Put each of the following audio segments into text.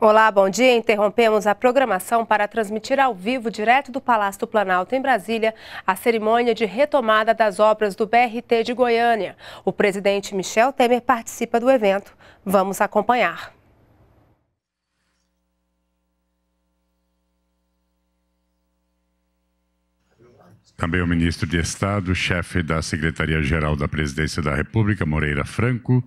Olá, bom dia. Interrompemos a programação para transmitir ao vivo, direto do Palácio do Planalto, em Brasília, a cerimônia de retomada das obras do BRT de Goiânia. O presidente Michel Temer participa do evento. Vamos acompanhar. Também o ministro de Estado, chefe da Secretaria-Geral da Presidência da República, Moreira Franco,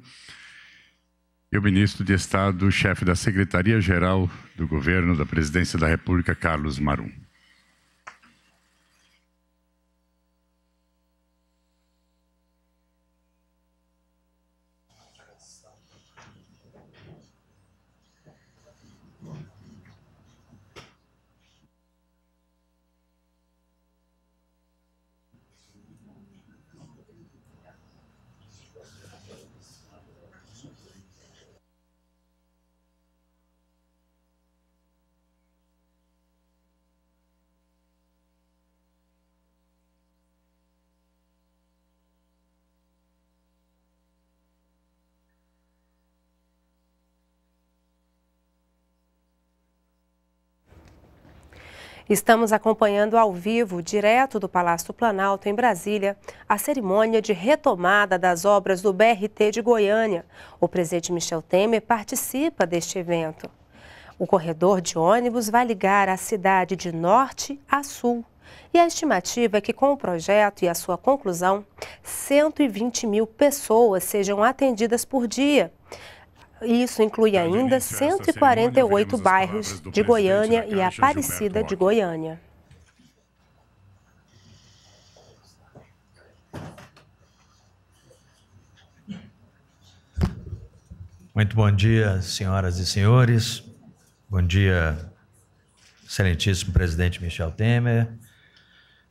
e o ministro de Estado, chefe da Secretaria-Geral do Governo da Presidência da República, Carlos Marum. Estamos acompanhando ao vivo, direto do Palácio Planalto, em Brasília, a cerimônia de retomada das obras do BRT de Goiânia. O presidente Michel Temer participa deste evento. O corredor de ônibus vai ligar a cidade de norte a sul. E a estimativa é que, com o projeto e a sua conclusão, 120 mil pessoas sejam atendidas por dia. Isso inclui ainda 148 bairros de Goiânia e Aparecida de Goiânia. Muito bom dia, senhoras e senhores. Bom dia, excelentíssimo presidente Michel Temer,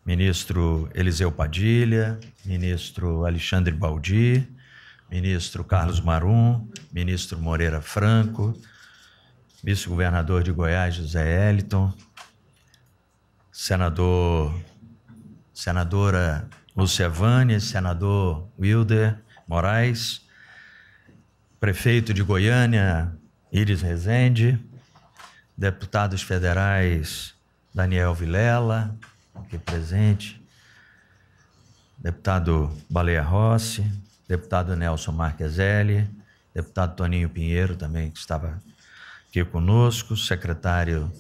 ministro Eliseu Padilha, ministro Alexandre Baldi, ministro Carlos Marum, ministro Moreira Franco, vice-governador de Goiás José Eliton, senador senadora Lúcia senador Wilder Moraes, prefeito de Goiânia Iris Rezende, deputados federais Daniel Vilela, aqui presente, deputado Baleia Rossi, deputado Nelson Marqueselli, deputado Toninho Pinheiro também, que estava aqui conosco, secretário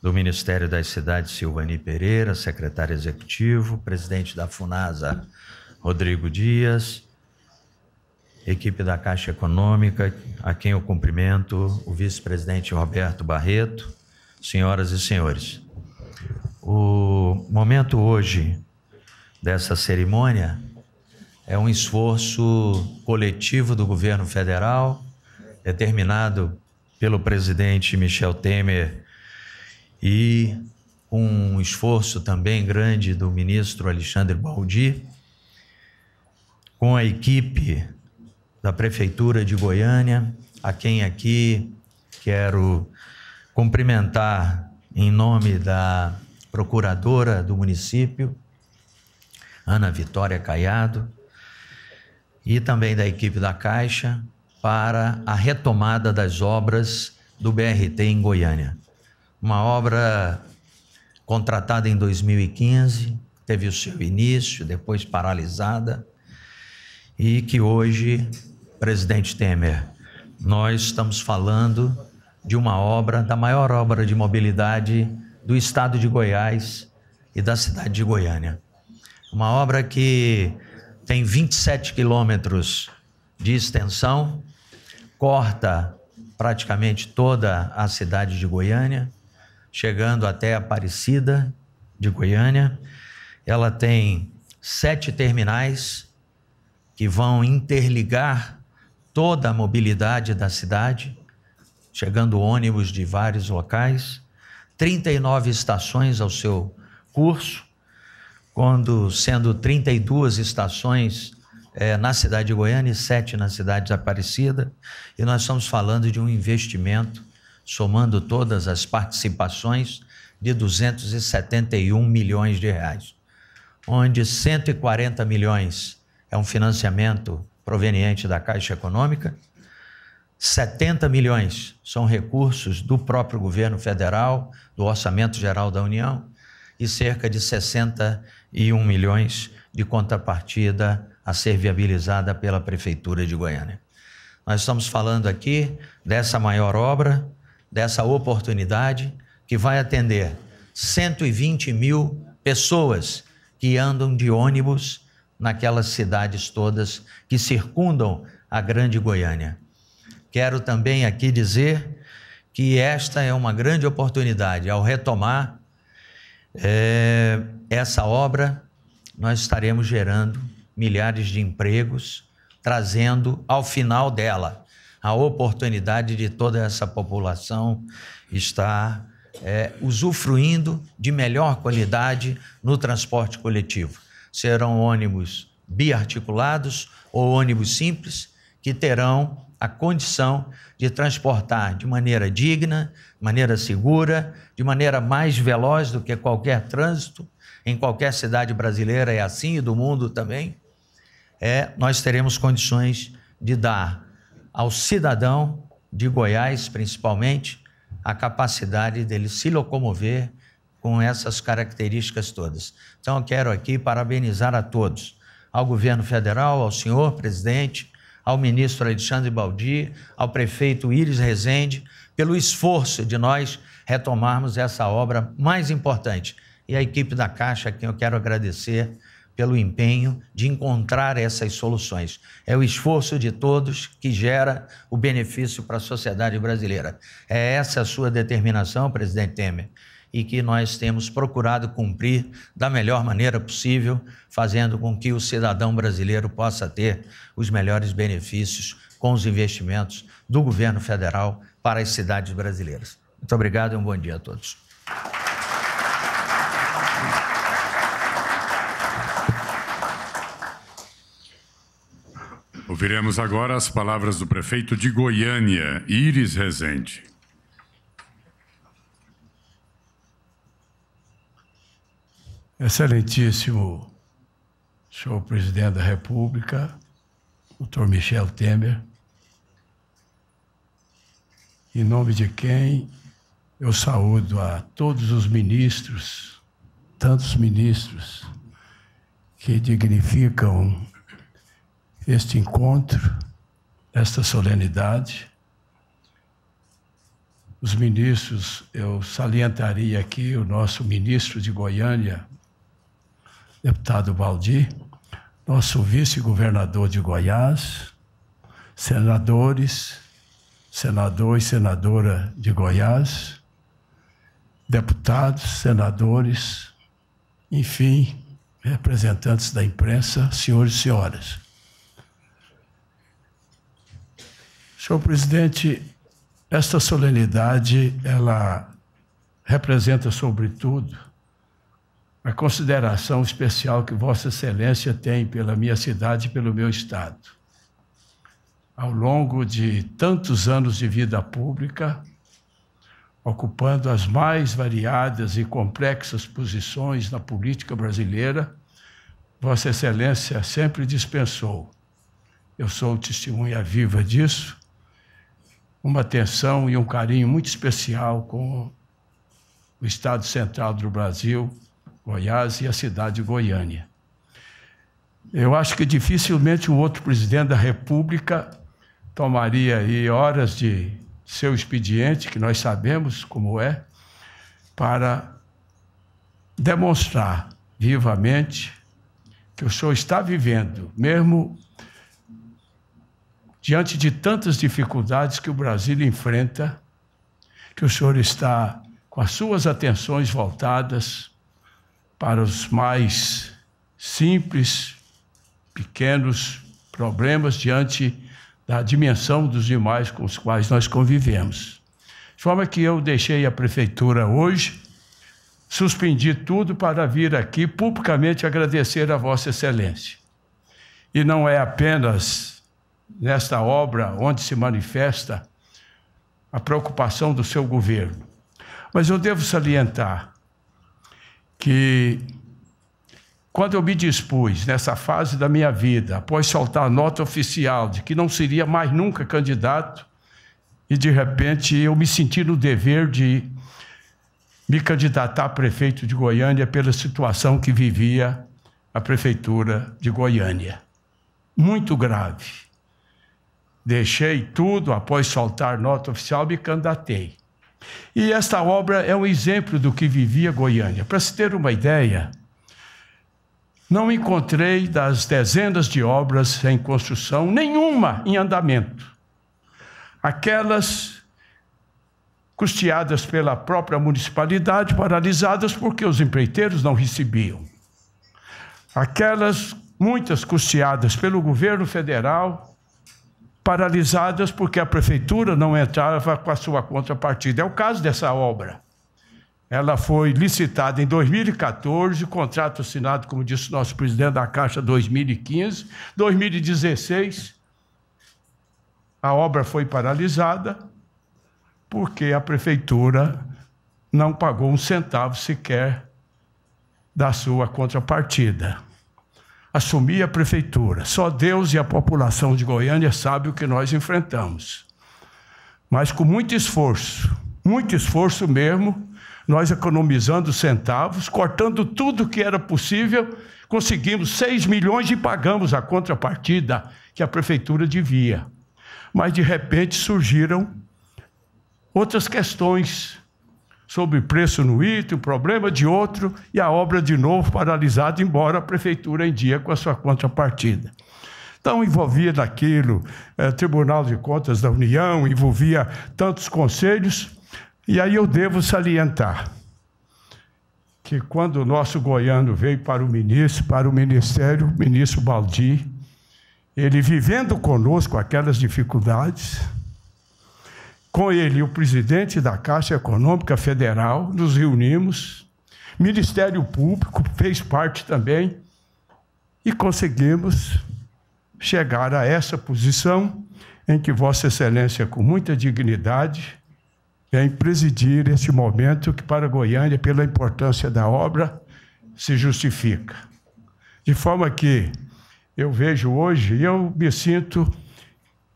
do Ministério das Cidades, Silvani Pereira, secretário executivo, presidente da FUNASA, Rodrigo Dias, equipe da Caixa Econômica, a quem eu cumprimento, o vice-presidente Roberto Barreto, senhoras e senhores. O momento hoje dessa cerimônia é um esforço coletivo do governo federal, determinado pelo presidente Michel Temer e um esforço também grande do ministro Alexandre Baldi, com a equipe da Prefeitura de Goiânia, a quem aqui quero cumprimentar em nome da procuradora do município, Ana Vitória Caiado, e também da equipe da Caixa para a retomada das obras do BRT em Goiânia. Uma obra contratada em 2015, teve o seu início, depois paralisada, e que hoje, presidente Temer, nós estamos falando de uma obra, da maior obra de mobilidade do estado de Goiás e da cidade de Goiânia. Uma obra que tem 27 quilômetros de extensão, corta praticamente toda a cidade de Goiânia, chegando até Aparecida de Goiânia. Ela tem sete terminais que vão interligar toda a mobilidade da cidade, chegando ônibus de vários locais, 39 estações ao seu curso, quando sendo 32 estações é, na cidade de Goiânia e sete na cidade de Aparecida, e nós estamos falando de um investimento, somando todas as participações, de 271 milhões de reais, onde 140 milhões é um financiamento proveniente da Caixa Econômica, 70 milhões são recursos do próprio governo federal, do Orçamento Geral da União, e cerca de 60 e 1 milhões de contrapartida a ser viabilizada pela Prefeitura de Goiânia. Nós estamos falando aqui dessa maior obra, dessa oportunidade que vai atender 120 mil pessoas que andam de ônibus naquelas cidades todas que circundam a Grande Goiânia. Quero também aqui dizer que esta é uma grande oportunidade ao retomar é, essa obra, nós estaremos gerando milhares de empregos, trazendo ao final dela a oportunidade de toda essa população estar é, usufruindo de melhor qualidade no transporte coletivo. Serão ônibus biarticulados ou ônibus simples que terão a condição de transportar de maneira digna, maneira segura, de maneira mais veloz do que qualquer trânsito, em qualquer cidade brasileira é assim e do mundo também, é nós teremos condições de dar ao cidadão de Goiás, principalmente, a capacidade dele se locomover com essas características todas. Então, eu quero aqui parabenizar a todos, ao governo federal, ao senhor presidente, ao ministro Alexandre Baldi, ao prefeito Iris Rezende, pelo esforço de nós retomarmos essa obra mais importante, e a equipe da Caixa, a quem eu quero agradecer pelo empenho de encontrar essas soluções. É o esforço de todos que gera o benefício para a sociedade brasileira. É essa a sua determinação, presidente Temer, e que nós temos procurado cumprir da melhor maneira possível, fazendo com que o cidadão brasileiro possa ter os melhores benefícios com os investimentos do governo federal para as cidades brasileiras. Muito obrigado e um bom dia a todos. Ouviremos agora as palavras do prefeito de Goiânia, Iris Rezende. Excelentíssimo senhor presidente da República, doutor Michel Temer, em nome de quem eu saúdo a todos os ministros, tantos ministros que dignificam este encontro, esta solenidade. Os ministros, eu salientaria aqui o nosso ministro de Goiânia, deputado Valdir, nosso vice-governador de Goiás, senadores, senador e senadora de Goiás, deputados, senadores, enfim, representantes da imprensa, senhores e senhoras. Senhor presidente, esta solenidade ela representa sobretudo a consideração especial que Vossa Excelência tem pela minha cidade e pelo meu estado. Ao longo de tantos anos de vida pública, ocupando as mais variadas e complexas posições na política brasileira, Vossa Excelência sempre dispensou. Eu sou testemunha viva disso uma atenção e um carinho muito especial com o Estado Central do Brasil, Goiás e a cidade de Goiânia. Eu acho que dificilmente um outro presidente da República tomaria aí horas de seu expediente, que nós sabemos como é, para demonstrar vivamente que o senhor está vivendo, mesmo diante de tantas dificuldades que o Brasil enfrenta, que o senhor está com as suas atenções voltadas para os mais simples, pequenos problemas diante da dimensão dos demais com os quais nós convivemos. De forma que eu deixei a prefeitura hoje, suspendi tudo para vir aqui publicamente agradecer a Vossa Excelência. E não é apenas nesta obra onde se manifesta a preocupação do seu governo. Mas eu devo salientar que quando eu me dispus nessa fase da minha vida, após soltar a nota oficial de que não seria mais nunca candidato, e de repente eu me senti no dever de me candidatar a prefeito de Goiânia pela situação que vivia a prefeitura de Goiânia. Muito grave. Deixei tudo, após soltar nota oficial, me candidatei. E esta obra é um exemplo do que vivia Goiânia. Para se ter uma ideia, não encontrei das dezenas de obras em construção, nenhuma em andamento. Aquelas custeadas pela própria municipalidade, paralisadas porque os empreiteiros não recebiam. Aquelas, muitas custeadas pelo governo federal, paralisadas porque a prefeitura não entrava com a sua contrapartida. É o caso dessa obra. Ela foi licitada em 2014, contrato assinado, como disse o nosso presidente da Caixa, 2015. 2016, a obra foi paralisada porque a prefeitura não pagou um centavo sequer da sua contrapartida assumir a prefeitura. Só Deus e a população de Goiânia sabe o que nós enfrentamos. Mas com muito esforço, muito esforço mesmo, nós economizando centavos, cortando tudo que era possível, conseguimos 6 milhões e pagamos a contrapartida que a prefeitura devia. Mas de repente surgiram outras questões sobre preço no item, problema de outro, e a obra de novo paralisada, embora a prefeitura em dia com a sua contrapartida. Então, envolvia naquilo eh, Tribunal de Contas da União, envolvia tantos conselhos, e aí eu devo salientar que quando o nosso goiano veio para o ministro, para o ministério, o ministro Baldi, ele vivendo conosco aquelas dificuldades, com ele o presidente da Caixa Econômica Federal, nos reunimos, Ministério Público fez parte também e conseguimos chegar a essa posição em que Vossa Excelência, com muita dignidade, vem presidir este momento que, para Goiânia, pela importância da obra, se justifica. De forma que eu vejo hoje, eu me sinto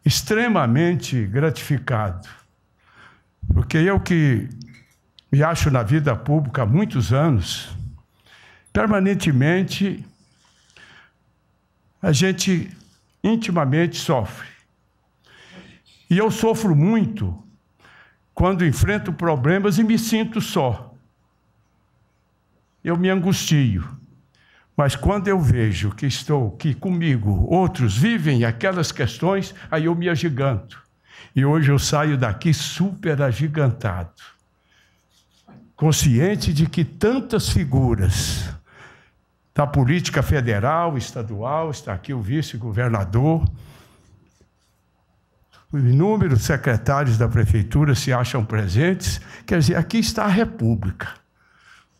extremamente gratificado porque eu que me acho na vida pública há muitos anos, permanentemente a gente intimamente sofre. E eu sofro muito quando enfrento problemas e me sinto só. Eu me angustio. Mas quando eu vejo que estou que comigo, outros vivem aquelas questões, aí eu me agiganto. E hoje eu saio daqui super agigantado, consciente de que tantas figuras da política federal, estadual, está aqui o vice-governador, inúmeros secretários da prefeitura se acham presentes. Quer dizer, aqui está a República.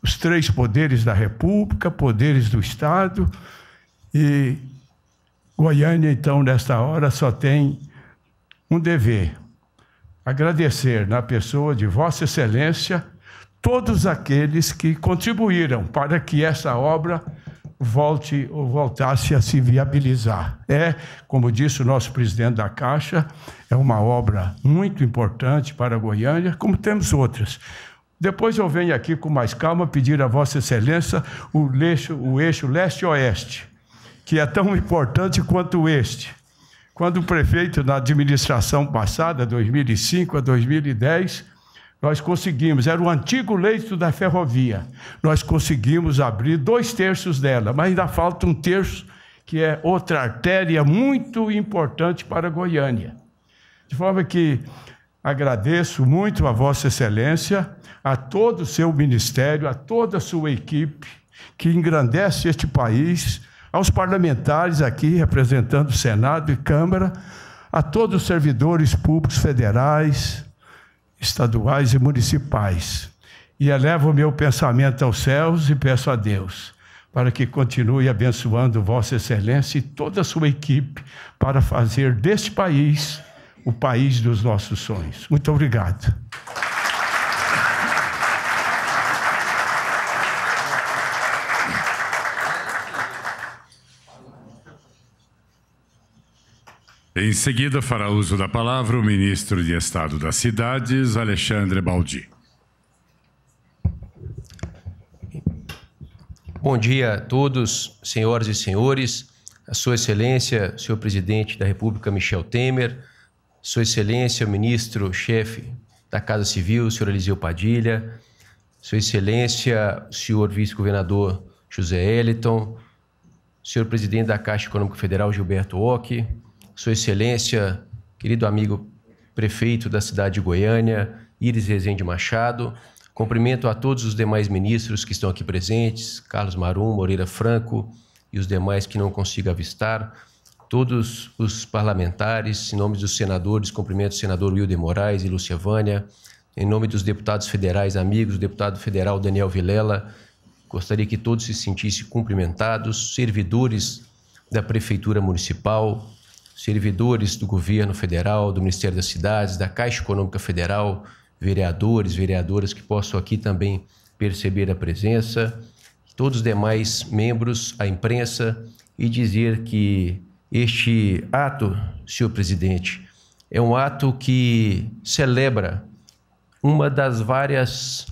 Os três poderes da República, poderes do Estado, e Goiânia, então, nesta hora, só tem um dever: agradecer na pessoa de Vossa Excelência todos aqueles que contribuíram para que essa obra volte ou voltasse a se viabilizar. É, como disse o nosso presidente da Caixa, é uma obra muito importante para Goiânia, como temos outras. Depois eu venho aqui com mais calma pedir a Vossa Excelência o eixo, o eixo leste-oeste, que é tão importante quanto este quando o prefeito, na administração passada, 2005 a 2010, nós conseguimos, era o antigo leito da ferrovia, nós conseguimos abrir dois terços dela, mas ainda falta um terço, que é outra artéria muito importante para Goiânia. De forma que agradeço muito a Vossa Excelência, a todo o seu ministério, a toda a sua equipe, que engrandece este país aos parlamentares aqui representando Senado e Câmara, a todos os servidores públicos federais, estaduais e municipais. E elevo o meu pensamento aos céus e peço a Deus para que continue abençoando Vossa Excelência e toda a sua equipe para fazer deste país o país dos nossos sonhos. Muito obrigado. Em seguida, fará uso da palavra o ministro de Estado das Cidades, Alexandre Baldi. Bom dia a todos, senhoras e senhores, a Sua Excelência, senhor presidente da República, Michel Temer, Sua Excelência, o ministro-chefe da Casa Civil, senhor Eliseu Padilha, Sua Excelência, o senhor vice-governador José Eliton, senhor presidente da Caixa Econômica Federal, Gilberto Ock, sua Excelência, querido amigo prefeito da cidade de Goiânia, Iris Rezende Machado, cumprimento a todos os demais ministros que estão aqui presentes, Carlos Marum, Moreira Franco e os demais que não consigo avistar, todos os parlamentares, em nome dos senadores, cumprimento o senador Wilder Moraes e Lúcia Vânia, em nome dos deputados federais amigos, o deputado federal Daniel Vilela, gostaria que todos se sentissem cumprimentados, servidores da Prefeitura Municipal, servidores do governo federal, do Ministério das Cidades, da Caixa Econômica Federal, vereadores, vereadoras que possam aqui também perceber a presença, todos os demais membros, a imprensa, e dizer que este ato, senhor presidente, é um ato que celebra uma das várias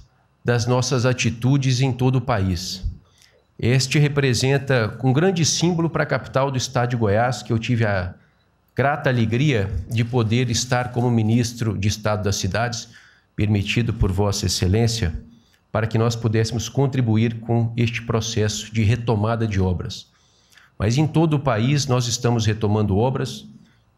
das nossas atitudes em todo o país. Este representa um grande símbolo para a capital do estado de Goiás, que eu tive a grata alegria de poder estar como ministro de Estado das Cidades, permitido por Vossa Excelência, para que nós pudéssemos contribuir com este processo de retomada de obras. Mas em todo o país nós estamos retomando obras,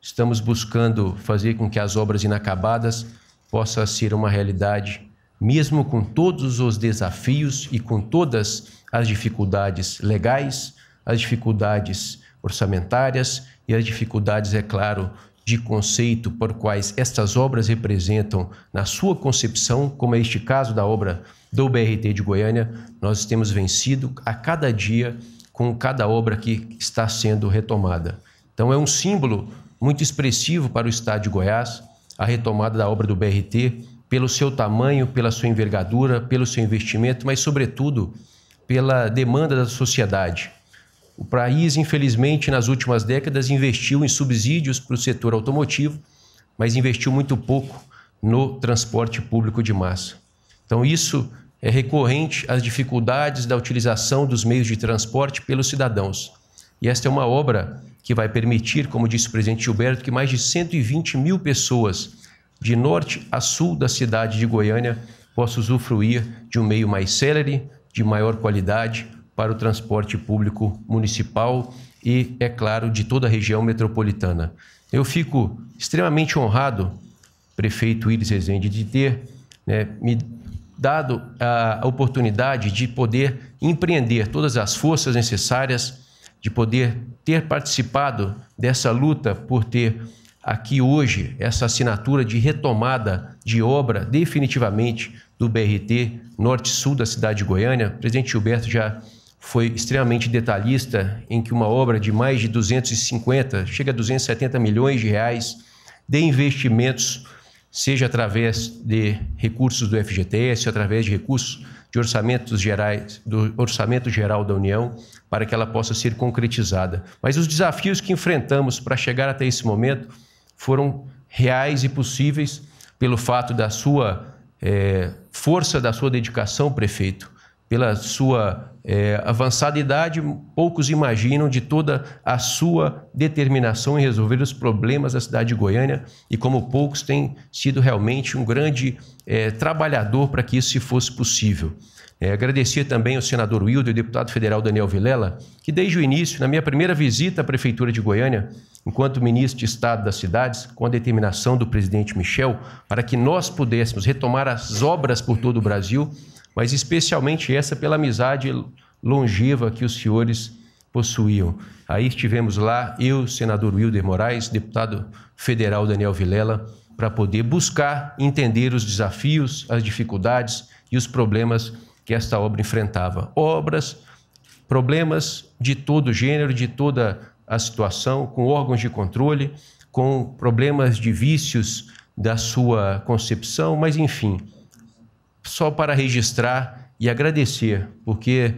estamos buscando fazer com que as obras inacabadas possam ser uma realidade, mesmo com todos os desafios e com todas as dificuldades legais, as dificuldades orçamentárias e as dificuldades, é claro, de conceito por quais estas obras representam na sua concepção, como é este caso da obra do BRT de Goiânia, nós temos vencido a cada dia com cada obra que está sendo retomada. Então é um símbolo muito expressivo para o estado de Goiás a retomada da obra do BRT pelo seu tamanho, pela sua envergadura, pelo seu investimento, mas sobretudo pela demanda da sociedade. O país, infelizmente, nas últimas décadas investiu em subsídios para o setor automotivo, mas investiu muito pouco no transporte público de massa. Então, isso é recorrente às dificuldades da utilização dos meios de transporte pelos cidadãos. E esta é uma obra que vai permitir, como disse o presidente Gilberto, que mais de 120 mil pessoas de norte a sul da cidade de Goiânia possam usufruir de um meio mais célere, de maior qualidade, para o transporte público municipal e, é claro, de toda a região metropolitana. Eu fico extremamente honrado, prefeito Iris Rezende, de ter né, me dado a oportunidade de poder empreender todas as forças necessárias, de poder ter participado dessa luta por ter aqui hoje essa assinatura de retomada de obra definitivamente do BRT Norte-Sul da cidade de Goiânia. O presidente Gilberto já foi extremamente detalhista, em que uma obra de mais de 250, chega a 270 milhões de reais de investimentos, seja através de recursos do FGTS, através de recursos de orçamentos gerais, do Orçamento Geral da União, para que ela possa ser concretizada. Mas os desafios que enfrentamos para chegar até esse momento foram reais e possíveis pelo fato da sua é, força, da sua dedicação, prefeito pela sua é, avançada idade, poucos imaginam de toda a sua determinação em resolver os problemas da cidade de Goiânia e como poucos tem sido realmente um grande é, trabalhador para que isso se fosse possível. É, agradecer também ao senador Wilder e ao deputado federal Daniel Vilela, que desde o início, na minha primeira visita à Prefeitura de Goiânia, enquanto ministro de Estado das Cidades, com a determinação do presidente Michel, para que nós pudéssemos retomar as obras por todo o Brasil, mas especialmente essa pela amizade longeva que os senhores possuíam. Aí estivemos lá, eu, senador Wilder Moraes, deputado federal Daniel Vilela, para poder buscar entender os desafios, as dificuldades e os problemas que esta obra enfrentava. Obras, problemas de todo gênero, de toda a situação, com órgãos de controle, com problemas de vícios da sua concepção, mas enfim, só para registrar e agradecer, porque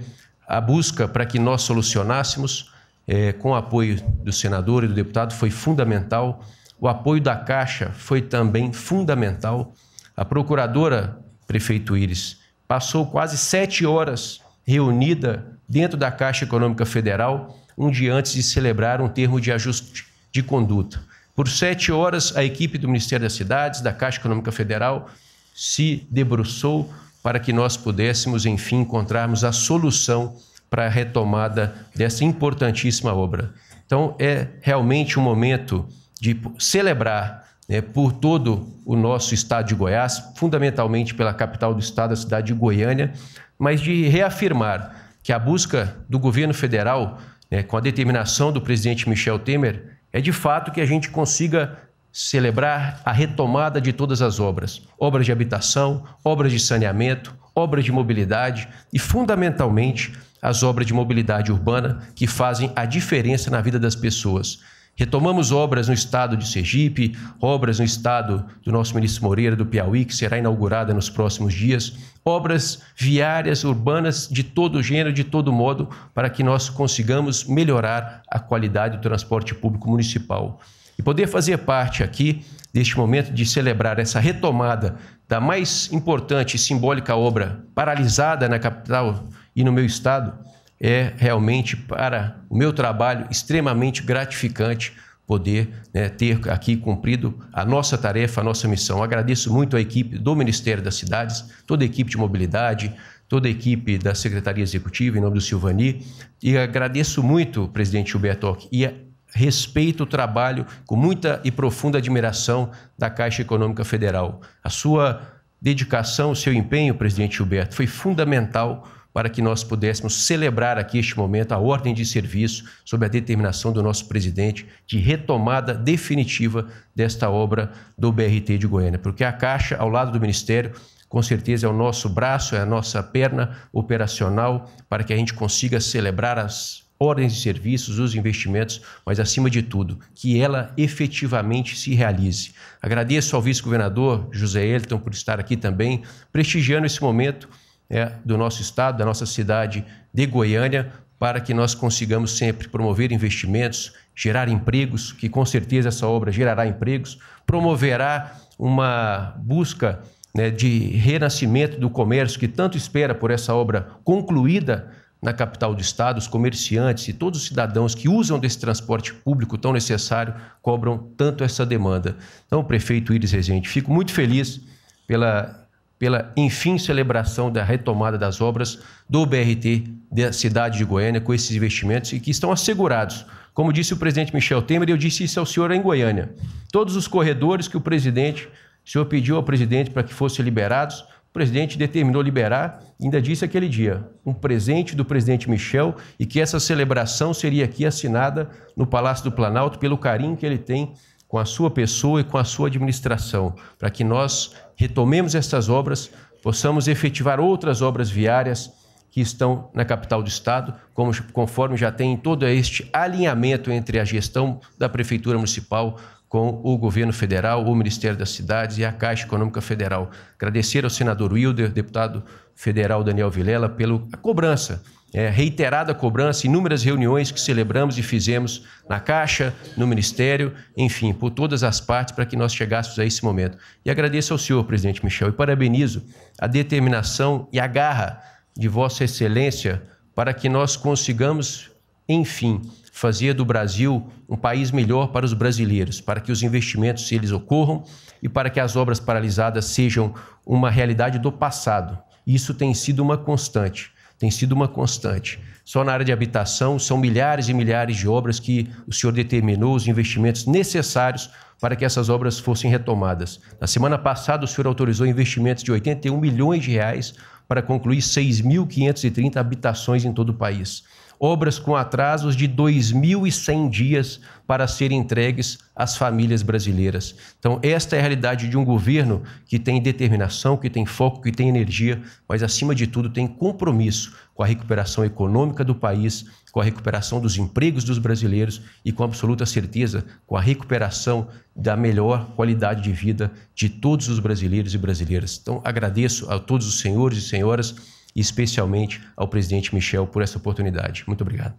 a busca para que nós solucionássemos, é, com o apoio do senador e do deputado, foi fundamental. O apoio da Caixa foi também fundamental. A procuradora, prefeito Iris, passou quase sete horas reunida dentro da Caixa Econômica Federal, um dia antes de celebrar um termo de ajuste de conduta. Por sete horas, a equipe do Ministério das Cidades, da Caixa Econômica Federal, se debruçou para que nós pudéssemos, enfim, encontrarmos a solução para a retomada dessa importantíssima obra. Então, é realmente um momento de celebrar né, por todo o nosso estado de Goiás, fundamentalmente pela capital do estado, a cidade de Goiânia, mas de reafirmar que a busca do governo federal, né, com a determinação do presidente Michel Temer, é de fato que a gente consiga celebrar a retomada de todas as obras: obras de habitação, obras de saneamento, obras de mobilidade e, fundamentalmente, as obras de mobilidade urbana que fazem a diferença na vida das pessoas. Retomamos obras no estado de Sergipe, obras no estado do nosso ministro Moreira do Piauí, que será inaugurada nos próximos dias, obras viárias, urbanas, de todo gênero, de todo modo, para que nós consigamos melhorar a qualidade do transporte público municipal e poder fazer parte aqui deste momento de celebrar essa retomada da mais importante e simbólica obra paralisada na capital e no meu estado é realmente para o meu trabalho extremamente gratificante poder né, ter aqui cumprido a nossa tarefa, a nossa missão. Agradeço muito a equipe do Ministério das Cidades, toda a equipe de mobilidade, toda a equipe da Secretaria Executiva, em nome do Silvani, e agradeço muito, presidente Gilberto, e a respeito o trabalho com muita e profunda admiração da Caixa Econômica Federal. A sua dedicação, o seu empenho, presidente Gilberto, foi fundamental para que nós pudéssemos celebrar aqui este momento a ordem de serviço sob a determinação do nosso presidente de retomada definitiva desta obra do BRT de Goiânia, porque a Caixa, ao lado do Ministério, com certeza é o nosso braço, é a nossa perna operacional para que a gente consiga celebrar as ordens de serviços, os investimentos, mas acima de tudo, que ela efetivamente se realize. Agradeço ao vice-governador José Elton por estar aqui também, prestigiando esse momento é, do nosso estado, da nossa cidade de Goiânia, para que nós consigamos sempre promover investimentos, gerar empregos, que com certeza essa obra gerará empregos, promoverá uma busca né, de renascimento do comércio que tanto espera por essa obra concluída na capital do estado, os comerciantes e todos os cidadãos que usam desse transporte público tão necessário cobram tanto essa demanda. Então, prefeito Iris Rezende, fico muito feliz pela, pela enfim celebração da retomada das obras do BRT da cidade de Goiânia com esses investimentos e que estão assegurados. Como disse o presidente Michel Temer, eu disse isso ao senhor em Goiânia. Todos os corredores que o presidente, o senhor pediu ao presidente para que fossem liberados, o presidente determinou liberar, ainda disse aquele dia, um presente do presidente Michel e que essa celebração seria aqui assinada no Palácio do Planalto pelo carinho que ele tem com a sua pessoa e com a sua administração, para que nós retomemos essas obras, possamos efetivar outras obras viárias que estão na capital do estado, como, conforme já tem todo este alinhamento entre a gestão da prefeitura municipal com o governo federal, o Ministério das Cidades e a Caixa Econômica Federal. Agradecer ao senador Wilder, deputado federal Daniel Vilela, pela cobrança, é, reiterada cobrança, inúmeras reuniões que celebramos e fizemos na Caixa, no Ministério, enfim, por todas as partes para que nós chegássemos a esse momento. E agradeço ao senhor, presidente Michel, e parabenizo a determinação e a garra de Vossa Excelência para que nós consigamos, enfim, fazer do Brasil um país melhor para os brasileiros, para que os investimentos eles ocorram e para que as obras paralisadas sejam uma realidade do passado. Isso tem sido uma constante, tem sido uma constante. Só na área de habitação são milhares e milhares de obras que o senhor determinou os investimentos necessários para que essas obras fossem retomadas. Na semana passada, o senhor autorizou investimentos de 81 milhões de reais para concluir 6.530 habitações em todo o país obras com atrasos de 2.100 dias para serem entregues às famílias brasileiras. Então, esta é a realidade de um governo que tem determinação, que tem foco, que tem energia, mas, acima de tudo, tem compromisso com a recuperação econômica do país, com a recuperação dos empregos dos brasileiros e, com absoluta certeza, com a recuperação da melhor qualidade de vida de todos os brasileiros e brasileiras. Então, agradeço a todos os senhores e senhoras e especialmente ao presidente Michel por essa oportunidade. Muito obrigado.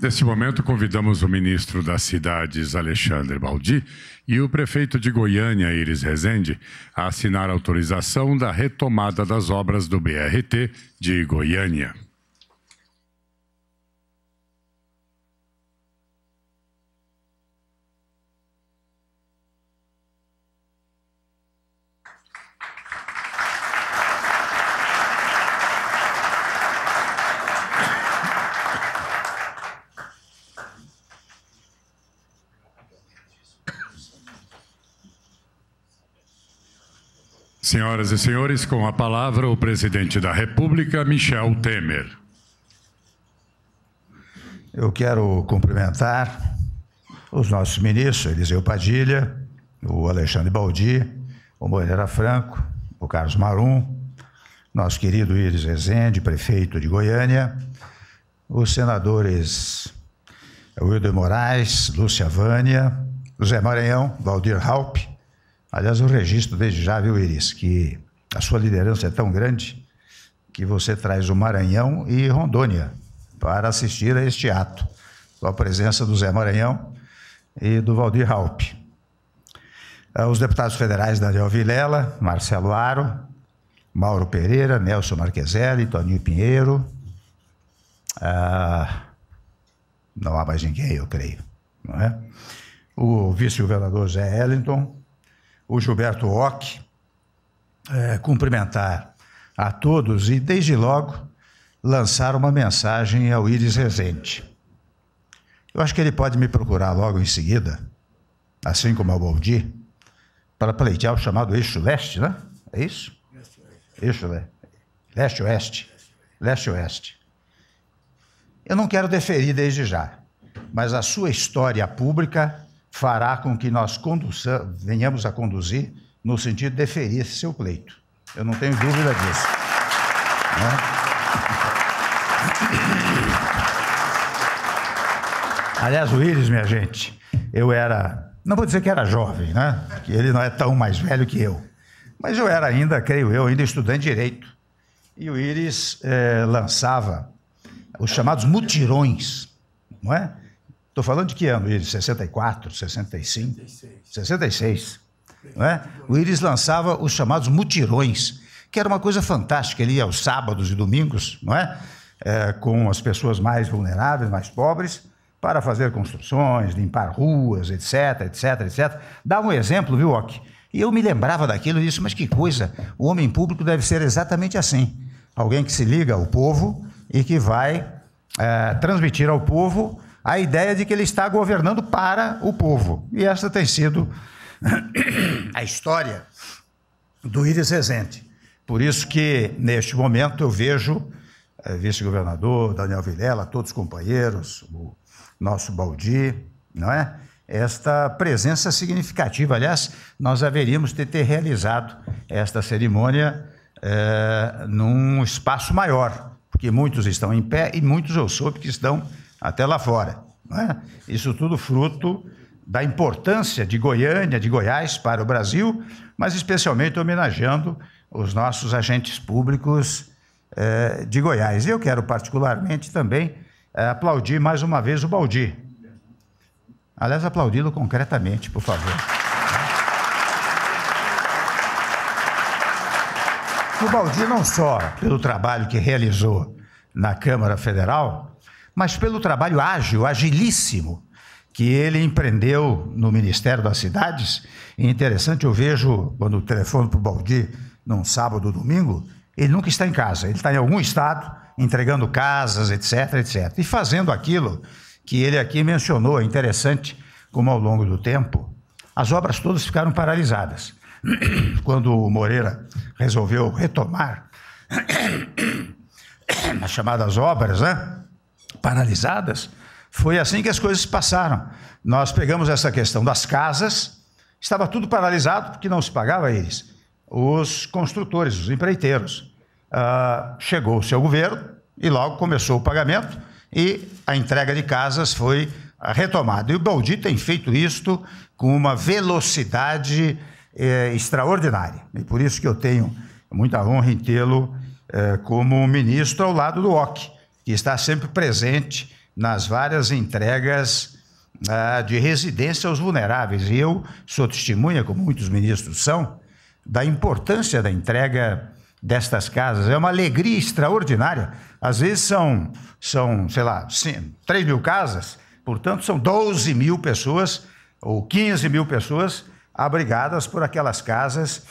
Nesse momento, convidamos o ministro das Cidades, Alexandre Baldi, e o prefeito de Goiânia, Iris Rezende, a assinar a autorização da retomada das obras do BRT de Goiânia. Senhoras e senhores, com a palavra o presidente da República, Michel Temer. Eu quero cumprimentar os nossos ministros, Eliseu Padilha, o Alexandre Baldi, o Moreira Franco, o Carlos Marum, nosso querido Iris Rezende, prefeito de Goiânia, os senadores Wilder Moraes, Lúcia Vânia, José Maranhão, Valdir Halpe, Aliás, eu registro desde já, viu, Iris, que a sua liderança é tão grande que você traz o Maranhão e Rondônia para assistir a este ato, com a presença do Zé Maranhão e do Valdir Raup. Ah, os deputados federais Daniel Vilela, Marcelo Aro, Mauro Pereira, Nelson Marqueselli, Toninho Pinheiro. Ah, não há mais ninguém, eu creio. Não é? O vice-governador Zé Ellington, o Gilberto Ock, é, cumprimentar a todos e, desde logo, lançar uma mensagem ao Iris Rezende. Eu acho que ele pode me procurar logo em seguida, assim como ao Baldi, para pleitear o chamado eixo leste, né? É isso? Eixo leste. Leste-oeste. Leste-oeste. Eu não quero deferir desde já, mas a sua história pública fará com que nós venhamos a conduzir no sentido de deferir esse seu pleito. Eu não tenho dúvida disso. Né? Aliás, o Willis, minha gente, eu era, não vou dizer que era jovem, né? Que ele não é tão mais velho que eu. Mas eu era ainda, creio eu, ainda estudante de direito. E o Iris eh, lançava os chamados mutirões, não é? Estou falando de que ano, Iris? 64, 65? 66. 66. Não é? O Iris lançava os chamados mutirões, que era uma coisa fantástica. Ele ia aos sábados e domingos, não é? é com as pessoas mais vulneráveis, mais pobres, para fazer construções, limpar ruas, etc, etc, etc. Dá um exemplo, viu, Ock? E eu me lembrava daquilo e disse, mas que coisa, o homem público deve ser exatamente assim. Alguém que se liga ao povo e que vai é, transmitir ao povo a ideia de que ele está governando para o povo. E esta tem sido a história do Iris Rezende. Por isso que, neste momento, eu vejo eh, vice-governador Daniel Vilela, todos os companheiros, o nosso Baldi, não é? Esta presença significativa. Aliás, nós haveríamos de ter realizado esta cerimônia eh, num espaço maior, porque muitos estão em pé e muitos eu soube que estão até lá fora. É? Isso tudo fruto da importância de Goiânia, de Goiás para o Brasil, mas especialmente homenageando os nossos agentes públicos eh, de Goiás. Eu quero particularmente também eh, aplaudir mais uma vez o Baldi. Aliás, aplaudi-lo concretamente, por favor. O Baldi não só pelo trabalho que realizou na Câmara Federal, mas pelo trabalho ágil, agilíssimo, que ele empreendeu no Ministério das Cidades. E interessante, eu vejo, quando telefono para o Baldi, num sábado ou domingo, ele nunca está em casa, ele está em algum estado, entregando casas, etc, etc. E fazendo aquilo que ele aqui mencionou, é interessante como ao longo do tempo, as obras todas ficaram paralisadas. Quando o Moreira resolveu retomar as chamadas obras, né? paralisadas, foi assim que as coisas passaram. Nós pegamos essa questão das casas, estava tudo paralisado porque não se pagava a eles. Os construtores, os empreiteiros. Ah, chegou o seu governo e logo começou o pagamento e a entrega de casas foi retomada. E o Baldi tem feito isto com uma velocidade eh, extraordinária. E por isso que eu tenho muita honra em tê-lo eh, como ministro ao lado do OC que está sempre presente nas várias entregas ah, de residência aos vulneráveis. E eu sou testemunha, como muitos ministros são, da importância da entrega destas casas. É uma alegria extraordinária. Às vezes são, são sei lá, 3 mil casas, portanto, são 12 mil pessoas ou 15 mil pessoas abrigadas por aquelas casas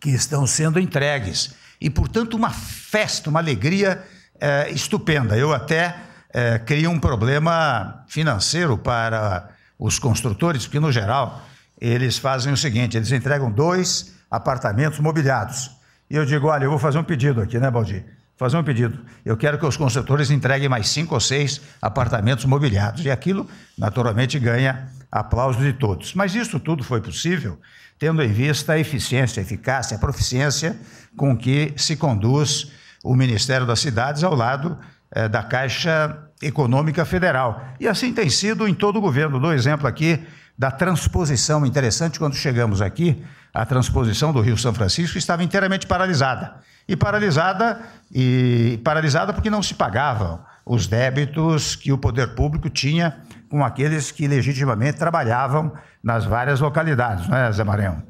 que estão sendo entregues. E, portanto, uma festa, uma alegria é, estupenda. Eu até é, crio um problema financeiro para os construtores, porque, no geral, eles fazem o seguinte: eles entregam dois apartamentos mobiliados. E eu digo: olha, eu vou fazer um pedido aqui, né, Baldi? Fazer um pedido. Eu quero que os construtores entreguem mais cinco ou seis apartamentos mobiliados. E aquilo, naturalmente, ganha aplauso de todos. Mas isso tudo foi possível tendo em vista a eficiência, a eficácia, a proficiência com que se conduz o Ministério das Cidades ao lado eh, da Caixa Econômica Federal. E assim tem sido em todo o governo. Dou exemplo aqui da transposição. Interessante, quando chegamos aqui, a transposição do Rio São Francisco estava inteiramente paralisada. E paralisada, e paralisada porque não se pagavam os débitos que o poder público tinha com aqueles que legitimamente trabalhavam nas várias localidades, né, Zé Maranhão?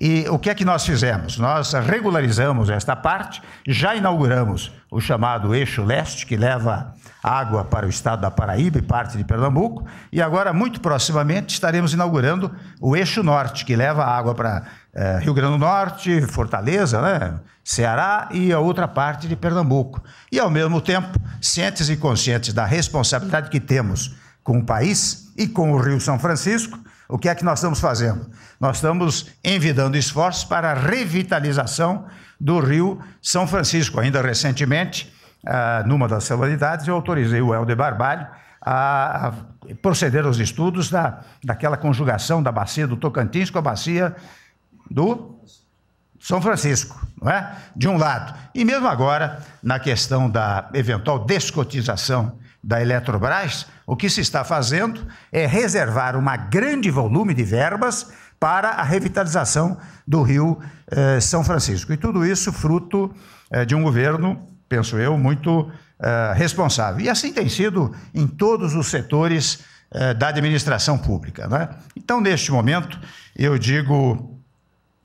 E o que é que nós fizemos? Nós regularizamos esta parte, já inauguramos o chamado Eixo Leste, que leva água para o estado da Paraíba e parte de Pernambuco, e agora, muito proximamente, estaremos inaugurando o Eixo Norte, que leva água para eh, Rio Grande do Norte, Fortaleza, né? Ceará e a outra parte de Pernambuco. E, ao mesmo tempo, cientes e conscientes da responsabilidade que temos com o país e com o Rio São Francisco, o que é que nós estamos fazendo? Nós estamos envidando esforços para a revitalização do Rio São Francisco. Ainda recentemente, ah, numa das celebridades, eu autorizei o Helder Barbalho a proceder aos estudos da, daquela conjugação da bacia do Tocantins com a bacia do São Francisco, não é? De um lado. E mesmo agora, na questão da eventual descotização da Eletrobras, o que se está fazendo é reservar um grande volume de verbas para a revitalização do Rio eh, São Francisco. E tudo isso fruto eh, de um governo, penso eu, muito eh, responsável. E assim tem sido em todos os setores eh, da administração pública. Né? Então, neste momento, eu digo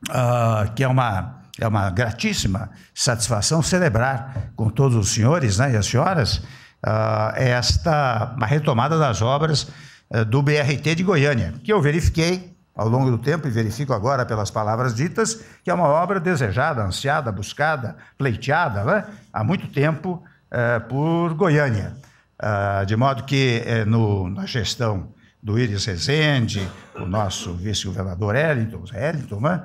uh, que é uma é uma gratíssima satisfação celebrar com todos os senhores né, e as senhoras ah, é esta retomada das obras eh, do BRT de Goiânia, que eu verifiquei ao longo do tempo e verifico agora pelas palavras ditas, que é uma obra desejada, ansiada, buscada, pleiteada né? há muito tempo eh, por Goiânia. Ah, de modo que eh, no, na gestão do Iris Rezende, o nosso vice-governador Wellington, Wellington né?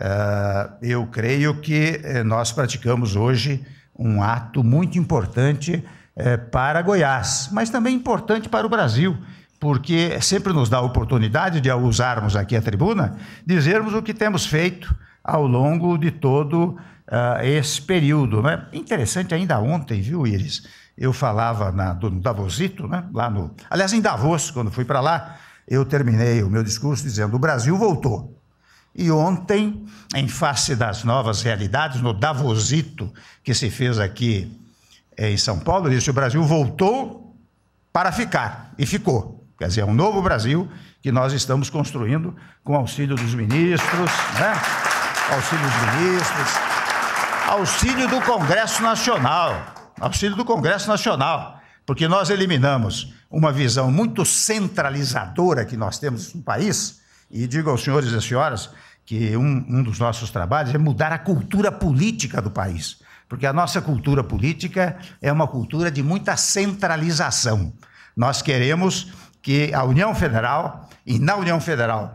Ah, eu creio que nós praticamos hoje um ato muito importante é, para Goiás, mas também é importante para o Brasil, porque sempre nos dá a oportunidade de, ao usarmos aqui a tribuna, dizermos o que temos feito ao longo de todo uh, esse período. Né? Interessante, ainda ontem, viu, Iris? Eu falava na, do Davosito, né? lá no. Aliás, em Davos, quando fui para lá, eu terminei o meu discurso dizendo: o Brasil voltou. E ontem, em face das novas realidades, no Davosito, que se fez aqui é em São Paulo disse: o Brasil voltou para ficar e ficou. Quer dizer, é um novo Brasil que nós estamos construindo com auxílio dos ministros, né? auxílio dos ministros, auxílio do Congresso Nacional, auxílio do Congresso Nacional, porque nós eliminamos uma visão muito centralizadora que nós temos no país, e digo aos senhores e senhoras que um, um dos nossos trabalhos é mudar a cultura política do país. Porque a nossa cultura política é uma cultura de muita centralização. Nós queremos que a União Federal, e na União Federal,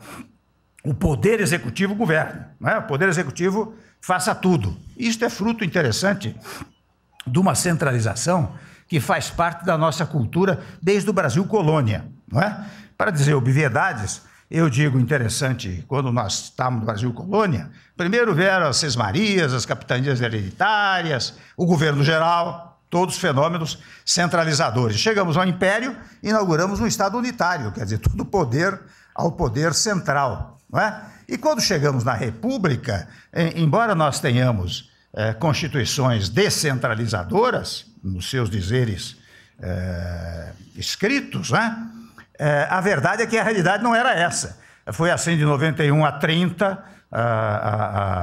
o Poder Executivo governe, né? o Poder Executivo faça tudo. Isto é fruto interessante de uma centralização que faz parte da nossa cultura desde o Brasil colônia. Não é? Para dizer obviedades, eu digo interessante, quando nós estávamos no Brasil colônia, primeiro vieram as marias, as capitanias hereditárias, o governo geral, todos fenômenos centralizadores. Chegamos ao império, inauguramos um Estado unitário, quer dizer, todo o poder ao poder central. Não é? E quando chegamos na república, embora nós tenhamos é, constituições descentralizadoras, nos seus dizeres eh, é, escritos, né? É, a verdade é que a realidade não era essa. Foi assim de 91 a 30, ah, ah,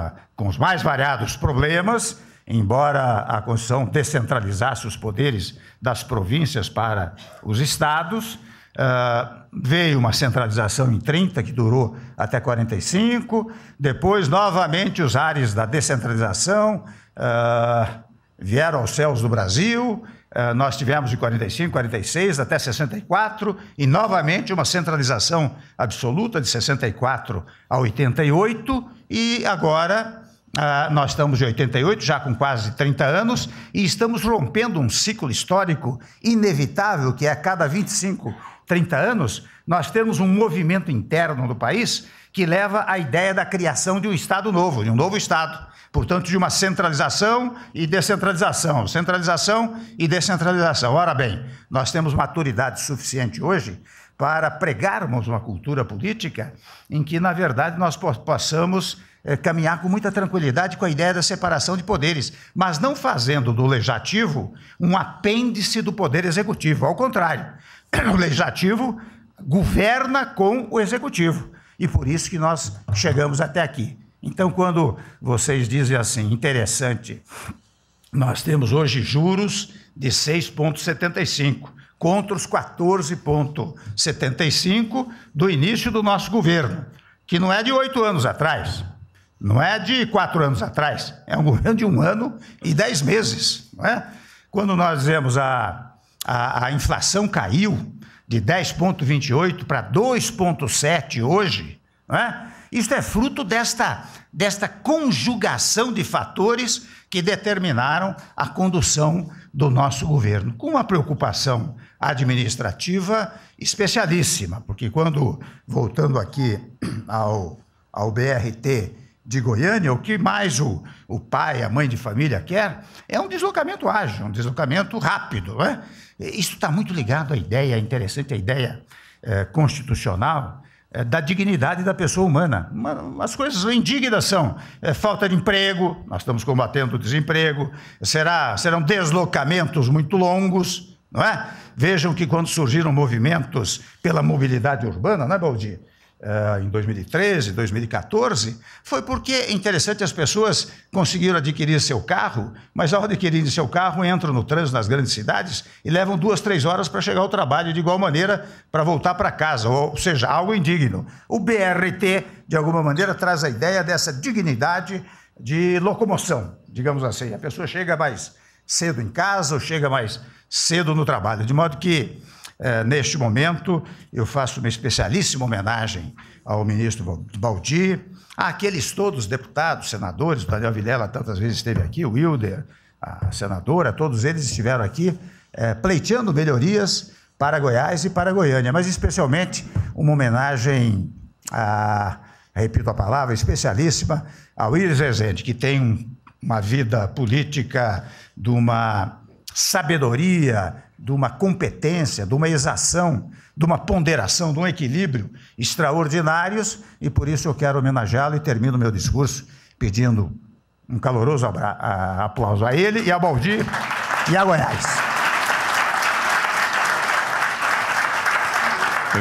ah, com os mais variados problemas, embora a Constituição descentralizasse os poderes das províncias para os estados. Uh, veio uma centralização em 30, que durou até 45, depois, novamente, os ares da descentralização uh, vieram aos céus do Brasil, ah, nós tivemos de 45, 46 até 64 e novamente uma centralização absoluta de 64 a 88 e agora ah, nós estamos de 88, já com quase 30 anos, e estamos rompendo um ciclo histórico inevitável, que é a cada 25, 30 anos, nós temos um movimento interno do país que leva à ideia da criação de um Estado novo, de um novo Estado portanto, de uma centralização e descentralização, centralização e descentralização. Ora bem, nós temos maturidade suficiente hoje para pregarmos uma cultura política em que, na verdade, nós possamos eh, caminhar com muita tranquilidade com a ideia da separação de poderes, mas não fazendo do legislativo um apêndice do poder executivo. Ao contrário, o legislativo governa com o executivo. E por isso que nós chegamos até aqui. Então, quando vocês dizem assim, interessante, nós temos hoje juros de 6,75 contra os 14,75 do início do nosso governo, que não é de oito anos atrás, não é de quatro anos atrás, é um governo de um ano e dez meses. Não é? Quando nós dizemos a, a, a inflação caiu de 10,28 para 2,7 hoje, não é? Isto é fruto desta, desta conjugação de fatores que determinaram a condução do nosso governo, com uma preocupação administrativa especialíssima, porque quando, voltando aqui ao, ao BRT de Goiânia, o que mais o, o pai, a mãe de família quer é um deslocamento ágil, um deslocamento rápido. Né? Isso está muito ligado à ideia, interessante a ideia é, constitucional, é, da dignidade da pessoa humana. Uma, as coisas indignas são é, falta de emprego, nós estamos combatendo o desemprego, será, serão deslocamentos muito longos, não é? Vejam que quando surgiram movimentos pela mobilidade urbana, não é, Baldi? Uh, em 2013, 2014, foi porque, é interessante, as pessoas conseguiram adquirir seu carro, mas ao adquirir seu carro, entram no trânsito nas grandes cidades e levam duas, três horas para chegar ao trabalho de igual maneira para voltar para casa, ou seja, algo indigno. O BRT, de alguma maneira, traz a ideia dessa dignidade de locomoção, digamos assim. A pessoa chega mais cedo em casa ou chega mais cedo no trabalho, de modo que é, neste momento, eu faço uma especialíssima homenagem ao ministro Baldi, àqueles todos, deputados, senadores, o Daniel Vilela tantas vezes esteve aqui, o Wilder, a senadora, todos eles estiveram aqui é, pleiteando melhorias para Goiás e para Goiânia, mas especialmente uma homenagem a, repito a palavra, especialíssima, ao Iris Rezende, que tem uma vida política de uma sabedoria de uma competência, de uma exação, de uma ponderação, de um equilíbrio extraordinários, e por isso eu quero homenageá-lo e termino meu discurso pedindo um caloroso aplauso a ele e a Baldi e a Goiás.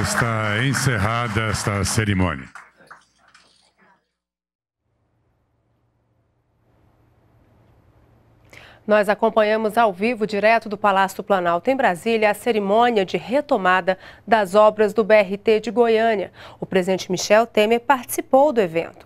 Está encerrada esta cerimônia. Nós acompanhamos ao vivo, direto do Palácio Planalto em Brasília, a cerimônia de retomada das obras do BRT de Goiânia. O presidente Michel Temer participou do evento.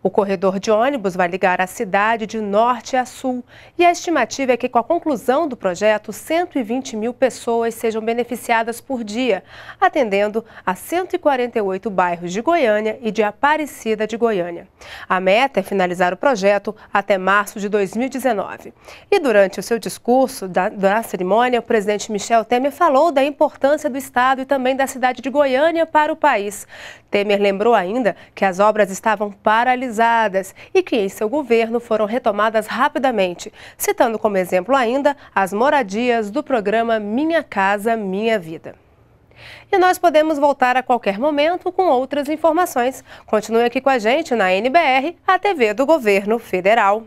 O corredor de ônibus vai ligar a cidade de norte a sul e a estimativa é que, com a conclusão do projeto, 120 mil pessoas sejam beneficiadas por dia, atendendo a 148 bairros de Goiânia e de Aparecida de Goiânia. A meta é finalizar o projeto até março de 2019. E durante o seu discurso da, da cerimônia, o presidente Michel Temer falou da importância do Estado e também da cidade de Goiânia para o país. Temer lembrou ainda que as obras estavam paralisadas e que em seu governo foram retomadas rapidamente, citando como exemplo ainda as moradias do programa Minha Casa Minha Vida. E nós podemos voltar a qualquer momento com outras informações. Continue aqui com a gente na NBR, a TV do Governo Federal.